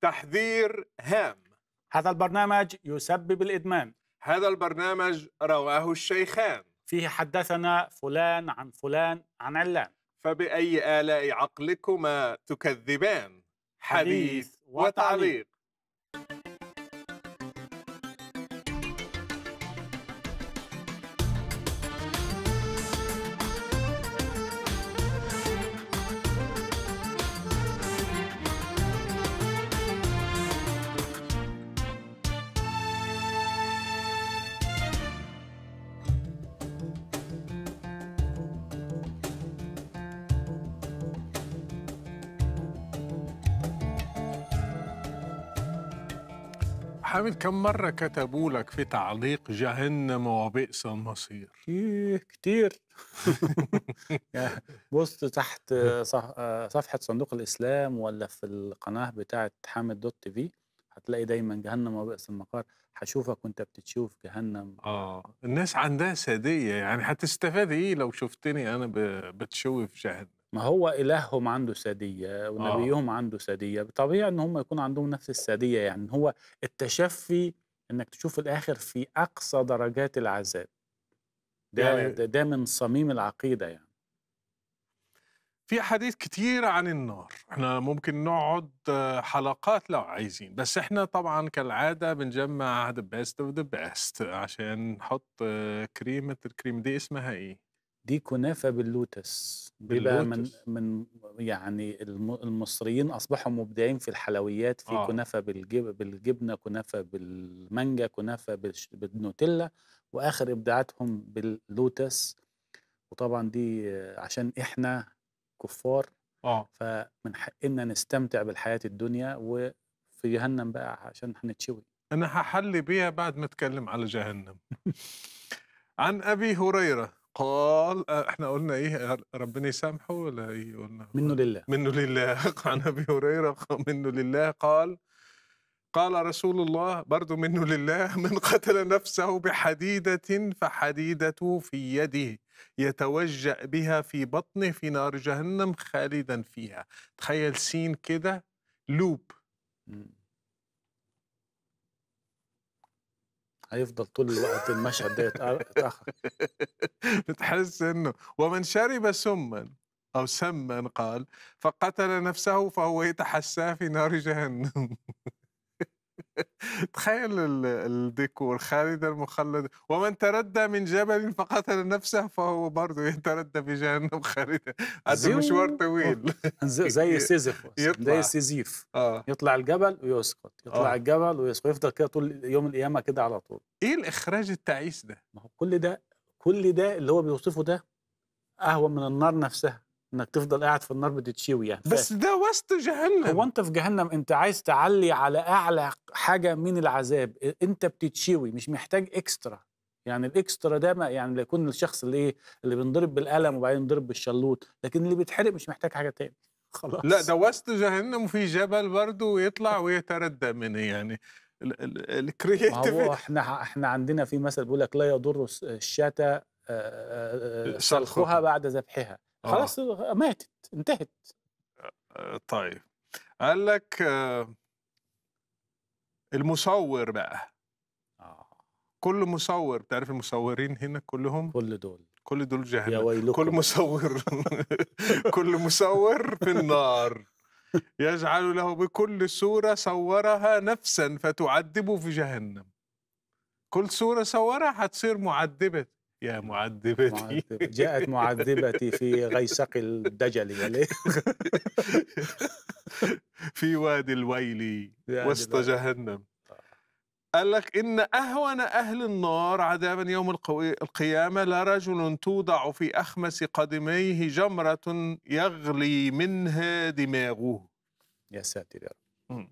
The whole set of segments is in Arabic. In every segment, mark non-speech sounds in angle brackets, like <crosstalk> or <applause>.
تحذير هام هذا البرنامج يسبب الإدمان هذا البرنامج رواه الشيخان فيه حدثنا فلان عن فلان عن علان فبأي آلاء عقلكما تكذبان حديث وتعليق حامد كم مرة كتبوا لك في تعليق جهنم وبئس المصير؟ كتير بص تحت صفحة صندوق الإسلام ولا في القناة بتاعة حامد دوت تي في هتلاقي دايما جهنم وبئس المقار هشوفك وانت بتتشوف جهنم اه الناس عندها سادية يعني هتستفاد ايه لو شفتني انا بتشوف جهنم ما هو إلههم عنده سادية آه. ونبيهم آه. عنده سادية طبيعي أن هم يكون عندهم نفس السادية يعني هو التشفي أنك تشوف الآخر في أقصى درجات العذاب ده, يعني ده, ده من صميم العقيدة يعني في أحاديث كتير عن النار احنا ممكن نقعد آه، حلقات لو عايزين بس احنا طبعا كالعادة بنجمع the best of the best عشان نحط كريمة آه، الكريم دي اسمها ايه؟ دي كنافه باللوتس بيبقى من من يعني المصريين اصبحوا مبدعين في الحلويات في آه. كنافه بالجب بالجبنه كنافه بالمانجا كنافه بالنوتيلا واخر ابداعاتهم باللوتس وطبعا دي عشان احنا كفار اه فمن حقنا نستمتع بالحياه الدنيا وفي جهنم بقى عشان هنتشوي انا هحلي بيها بعد ما اتكلم على جهنم عن ابي هريره قال آه، احنا قلنا ايه ربنا يسامحه ولا ايه قلنا منه لله منه لله عن <laughs> ابي هريره منه لله قال قال رسول الله برضو منه لله <laughs> من قتل نفسه بحديدة فحديدته في يده يتوجأ بها في بطنه في نار جهنم خالدا فيها تخيل سين كده لوب هيفضل طول الوقت المشهد ده يتاخر <laughs> بتحس انه ومن شرب سما او سما قال فقتل نفسه فهو يتحسى في نار جهنم <laughs> <laughs> تخيل الديكور خالدا مخلدا ومن تردى من جبل فقتل نفسه فهو برضه يتردى في جهنم خالدا هذا مشوار طويل <laughs> زي سيزيفوس زي سيزيف آه. يطلع الجبل ويسقط يطلع أوه. الجبل ويسقط يفضل كده طول يوم القيامه كده على طول ايه الاخراج التعيس ده ما هو كل ده كل ده اللي هو بيوصفه ده اهون من النار نفسها انك تفضل قاعد في النار بتتشوي يعني بس ده وسط جهنم هو انت في جهنم انت عايز تعلي على اعلى حاجه من العذاب انت بتتشوي مش محتاج اكسترا يعني الاكسترا ده ما يعني يكون الشخص اللي ايه اللي بينضرب بالقلم وبعدين بنضرب بالشلوط لكن اللي بيتحرق مش محتاج حاجه تاني <laughs> خلاص لا ده وسط جهنم وفي جبل برضه ويطلع ويتردى منه إيه يعني الكرييتيف احنا احنا عندنا في مثل بيقول لك لا يضر الشتى سلخها بعد ذبحها آه. خلاص آه. ماتت انتهت آه، آه، طيب قال لك المصور بقى آه. كل مصور تعرف المصورين هنا كلهم كل دول كل دول جهنم كل مصور <laughs> كل مصور في النار يجعل له بكل صورة صورها نفسا فتعذبه في جهنم كل صورة صورها هتصير معذبة يا معذبتي معذب. جاءت معذبتي في غيسق الدجل <laughs> في وادي الويل وسط جهنم قال لك إن أهون أهل النار عذابا يوم القيامة لرجل توضع في أخمس قدميه جمرة يغلي منها دماغه يا ساتر يا رب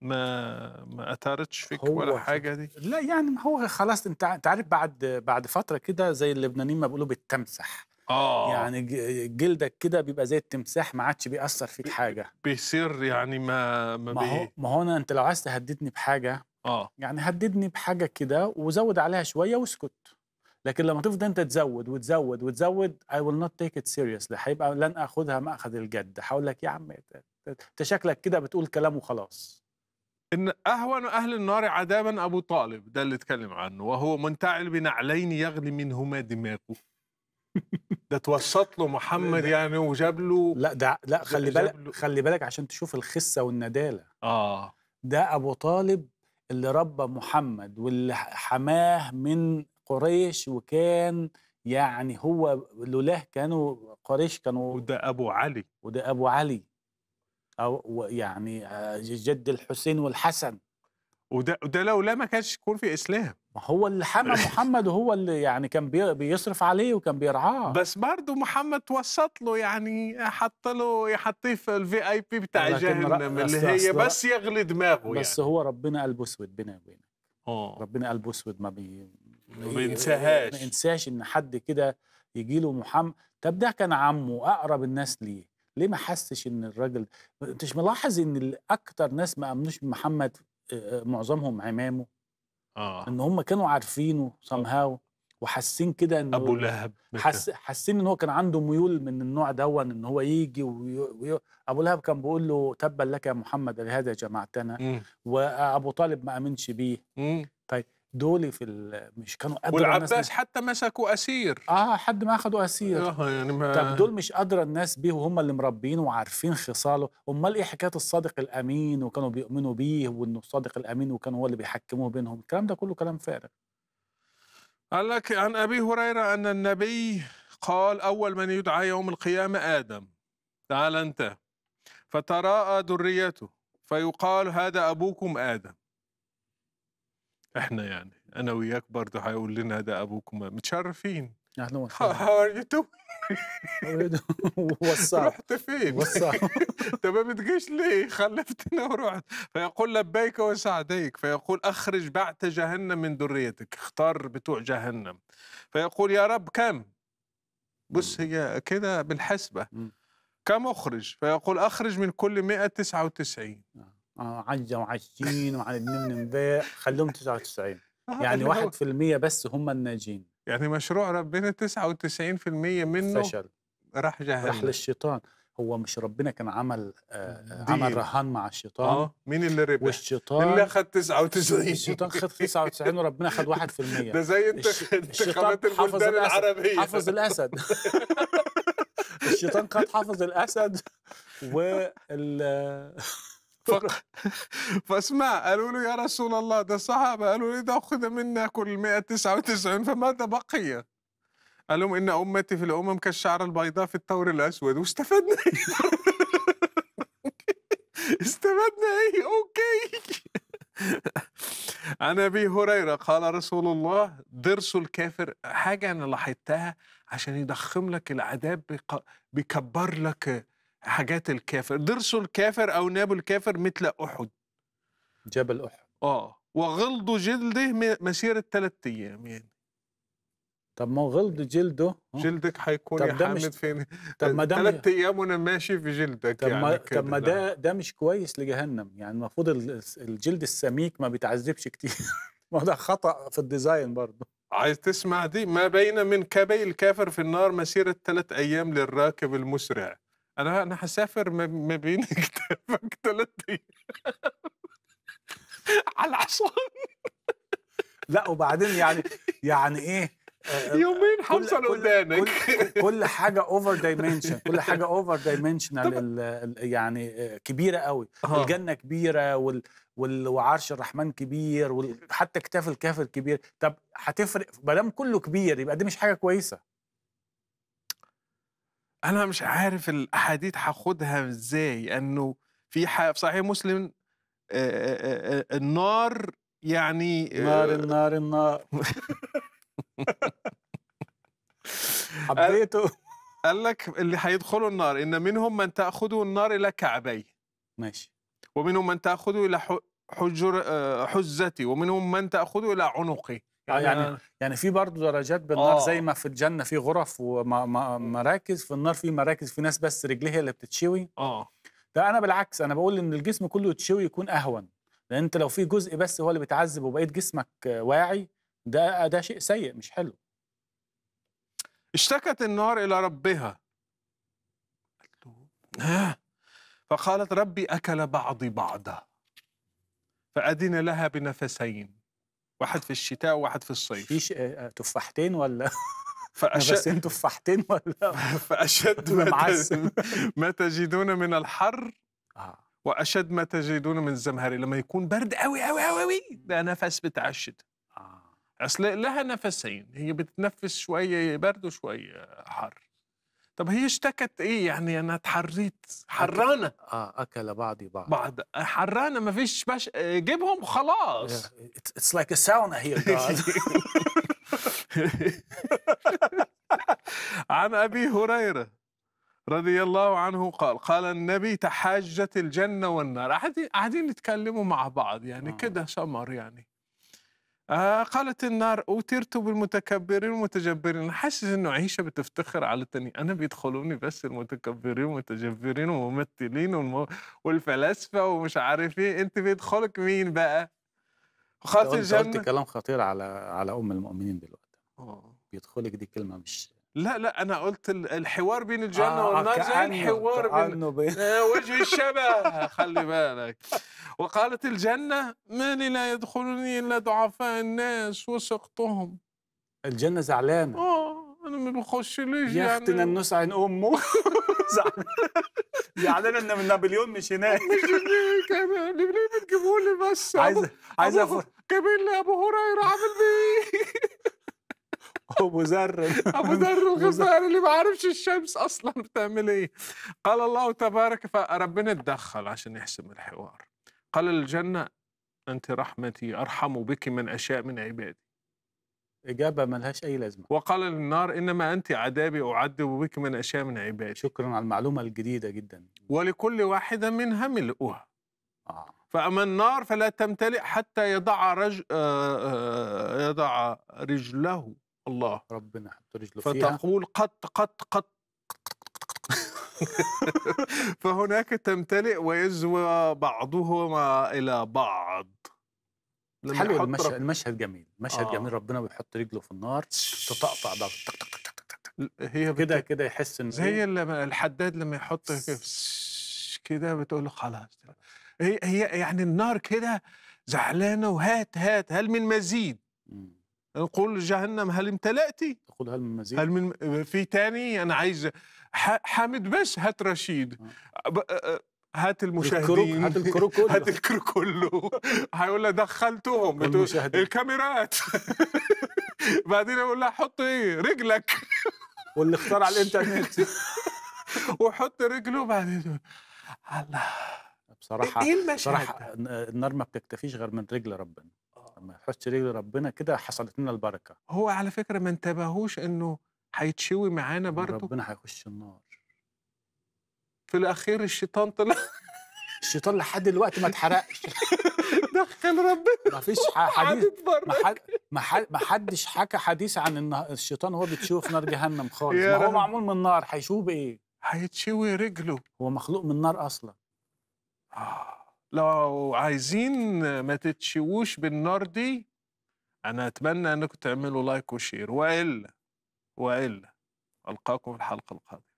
ما ما اثرتش فيك ولا حاجه دي لا يعني ما هو خلاص انت انت عارف بعد بعد فتره كده زي اللبنانيين ما بيقولوا بتمسح اه يعني جلدك كده بيبقى زي التمساح ما عادش بيأثر فيك حاجه بيصير يعني ما ما ما هو, ما هو أنا انت لو عايز تهددني بحاجه اه يعني هددني بحاجه كده وزود عليها شويه واسكت لكن لما تفضل انت تزود وتزود وتزود اي ويل نوت تيك ات سيريسلي هيبقى لن اخذها ماخذ الجد هقول لك يا عم انت شكلك كده بتقول كلام وخلاص ان اهون اهل النار عذابا ابو طالب ده اللي اتكلم عنه وهو منتعل بنعلين يغلي منهما دماغه <laughs> ده اتوسط له محمد يعني وجاب له لا ده لا خلي بالك خلي بالك عشان تشوف الخسه والنداله اه ده ابو طالب اللي ربى محمد واللي حماه من قريش وكان يعني هو لولاه كانوا قريش كانوا وده ابو علي وده ابو علي او يعني جد الحسين والحسن وده وده لو لا ما كانش يكون في اسلام ما هو اللي حمى <laughs> محمد وهو اللي يعني كان بيصرف عليه وكان بيرعاه بس برضه محمد توسط له يعني حط له يحطيه في الفي اي بي بتاع جهنم اللي هي بس يغلي دماغه بس يعني. هو ربنا قلبه اسود بينا وبينك اه ربنا قلبه اسود ما بي ما بينساهاش ما ينساش ان حد كده يجي له محمد طب ده كان عمه اقرب الناس ليه ليه ما حسش ان الراجل انتش ملاحظ ان اكتر ناس ما امنوش بمحمد معظمهم عمامه اه ان هم كانوا عارفينه سمهاو آه. وحاسين كده انه ابو لهب حاسين ان هو كان عنده ميول من النوع دون ان هو يجي وي... وي... ابو لهب كان بيقول له تبا لك يا محمد لهذا جمعتنا إمم. وابو طالب ما امنش بيه مم. طيب دول في مش كانوا قادرة والعباس حتى مسكوا اسير اه حد ما اخدوا اسير اه يعني ما طب دول مش قادره الناس بيه وهم اللي مربينه وعارفين خصاله امال ايه حكايه الصادق الامين وكانوا بيؤمنوا بيه وانه الصادق الامين وكان هو اللي بيحكموه بينهم الكلام ده كله كلام فارغ قال لك عن ابي هريره ان النبي قال اول من يدعى يوم القيامه ادم تعال انت فتراءى ذريته فيقال هذا ابوكم ادم احنا يعني انا وياك برضه هيقول لنا ده ابوكم متشرفين اهلا وسهلا هاو ار يو رحت فين؟ وصاب <laughs> طب ما بتجيش ليه؟ خلفتنا ورحت فيقول لبيك وسعديك فيقول اخرج بعت جهنم من ذريتك اختار بتوع جهنم فيقول يا رب كم؟ بص هي كده بالحسبه كم اخرج؟ فيقول اخرج من كل 199 عجه وعشين وعن النمن بيع خلوهم 99 آه، يعني 1% بس هم الناجين يعني مشروع ربنا 99% منه فشل راح جهنم راح للشيطان هو مش ربنا كان عمل آه عمل رهان مع الشيطان اه مين اللي ربح والشيطان اللي خد 99 الشيطان خد 99 وربنا خد 1% ده زي انتخابات البلدان العربيه حافظ الاسد <laughs> الشيطان خد حافظ الاسد وال <laughs> فاسمع قالوا له يا رسول الله ده الصحابة قالوا له ده أخذ منا كل 199 فماذا بقي؟ قال لهم إن أمتي في الأمم كالشعر البيضاء في الثور الأسود واستفدنا إيه؟ <laughs> استفدنا إيه أوكي <laughs> عن ابي هريره قال رسول الله ضرس الكافر حاجه انا لاحظتها عشان يضخم لك العذاب بيكبر لك حاجات الكافر ضرسوا الكافر أو ناب الكافر مثل أحد جبل أحد آه وغلظ جلده مسيرة ثلاثة أيام يعني طب ما غلظ جلده جلدك هيكون يا حامد مش... فين <laughs> طب ما ده ثلاث ايام وانا ماشي في جلدك طب يعني ما طب ما ده ده مش كويس لجهنم يعني المفروض الجلد السميك ما بيتعذبش كتير <laughs> ما ده خطا في الديزاين برضه عايز تسمع دي ما بين من كبي الكافر في النار مسيره ثلاث ايام للراكب المسرع انا انا هسافر ما بين <laughs> كتافك ثلاث ايام <laughs> على العصر لا وبعدين يعني يعني ايه آه، آه، يومين حمصه لقدامك كل, كل حاجه اوفر دايمنشن كل حاجه اوفر <laughs> دايمنشنال يعني آه، كبيره قوي الجنه كبيره وال وعرش الرحمن كبير وحتى كتاف الكافر كبير طب هتفرق ما دام كله كبير يبقى دي مش حاجه كويسه انا مش عارف الاحاديث هاخدها ازاي انه في في صحيح مسلم النار يعني نار النار النار <laughs> حبيته قال لك اللي هيدخلوا النار ان منهم من تاخذه النار الى كعبيه ماشي ومنهم من تاخذه الى حجر حزتي ومنهم من تاخذه الى عنقي آه، يعني, يعني يعني في برضه درجات بالنار آه. زي ما في الجنه في غرف ومراكز في النار في مراكز في ناس بس رجليها اللي بتتشوي اه ده انا بالعكس انا بقول ان الجسم كله يتشوي يكون اهون لان انت لو في جزء بس هو اللي بيتعذب وبقيت جسمك واعي ده ده شيء سيء مش حلو اشتكت النار الى ربها آه. فقالت ربي اكل بعضي بعضا فاذن لها بنفسين واحد في الشتاء وواحد في الصيف فيش آه، آه، تفاحتين ولا <laughs> فأشد تفاحتين ولا <laughs> فأشد <laughs> ما, ما تجدون من الحر آه. وأشد ما تجدون من الزمهري لما يكون برد قوي قوي قوي ده نفس بتاع الشتاء آه. أصل لها نفسين هي بتتنفس شوية برد وشوية حر طب هي اشتكت ايه يعني انا اتحريت حرانه اه اكل بعضي بعض بعض حرانه ما فيش باش آه، جيبهم خلاص اتس لايك ا ساونا God <laughs> عن ابي هريره رضي الله عنه قال قال النبي تحاجت الجنه والنار قاعدين قاعدين يتكلموا مع بعض يعني آه. كده سمر يعني آه قالت النار أوترت بالمتكبرين والمتجبرين حاسس أنه عيشة بتفتخر على التاني أنا بيدخلوني بس المتكبرين والمتجبرين والممثلين والفلاسفة ومش عارف إيه أنت بيدخلك مين بقى خاطر الجنة قلت كلام خطير على على أم المؤمنين دلوقتي اه بيدخلك دي كلمة مش لا لا انا قلت الحوار بين الجنه آه, آه، والنار زي الحوار بين, آه وجه <laughs> الشبه خلي بالك وقالت الجنه مالي لا يدخلني الا ضعفاء الناس وسقطهم الجنه زعلانه اه انا ما بخش ليش يا يعني اختنا النص عن امه <laughs> زعلانه ان نابليون مش هناك مش هناك انا ليه بتجيبوا لي بس عايزه عايزه لي ابو هريره عامل بيه <laughs> ابو ذر <laughs> ابو ذر <laughs> الغفار اللي ما عارفش الشمس اصلا بتعمل ايه قال الله تبارك فربنا اتدخل عشان يحسم الحوار قال الجنه انت رحمتي ارحم بك من اشاء من عبادي إجابة ملهاش أي لازمة وقال للنار إنما أنت عذابي أعذب بك من أشياء من عبادي شكرا على المعلومة الجديدة جدا ولكل واحدة منها ملؤها آه. فأما النار فلا تمتلئ حتى يضع رج... آه... آه، يضع رجله الله ربنا حط رجله فيها فتقول قط قط قط <laughs> فهناك تمتلئ ويزوى بعضهما الى بعض حلو المشهد المشهد جميل مشهد آه. جميل ربنا بيحط رجله في النار تطقطع ضغط هي كده كده يحس ان زي إيه؟ اللي الحداد لما يحط كده بتقول له خلاص هي هي يعني النار كده زعلانه وهات هات هل من مزيد نقول جهنم هل امتلأتي تقول هل من مزيد هل من في تاني أنا عايز حامد بس هات رشيد آه. هات المشاهدين هات الكرو كله <laughs> هات الكرو كله هيقول لها دخلتهم الكاميرات <laughs> بعدين اقول لها حط ايه رجلك <laughs> واللي اختار على الانترنت وحط رجله بعدين الله بصراحه ايه بصراحه النار ما بتكتفيش غير من رجل ربنا ما يحطش رجل ربنا كده حصلت لنا البركه هو على فكره ما انتبهوش انه هيتشوي معانا برضه ربنا هيخش النار في الاخير الشيطان طلع الشيطان لحد دلوقتي ما اتحرقش <laughs> دخل ربنا ما فيش حديث ما حد ما حدش حكى حديث عن الشيطان وهو بيتشوي في نار جهنم خالص <laughs> ما هو معمول من نار هيشوه بايه؟ هيتشوي رجله هو مخلوق من نار اصلا آه. لو عايزين ما تتشوش بالنار دي انا اتمنى انكم تعملوا لايك وشير والا والا القاكم في الحلقه القادمه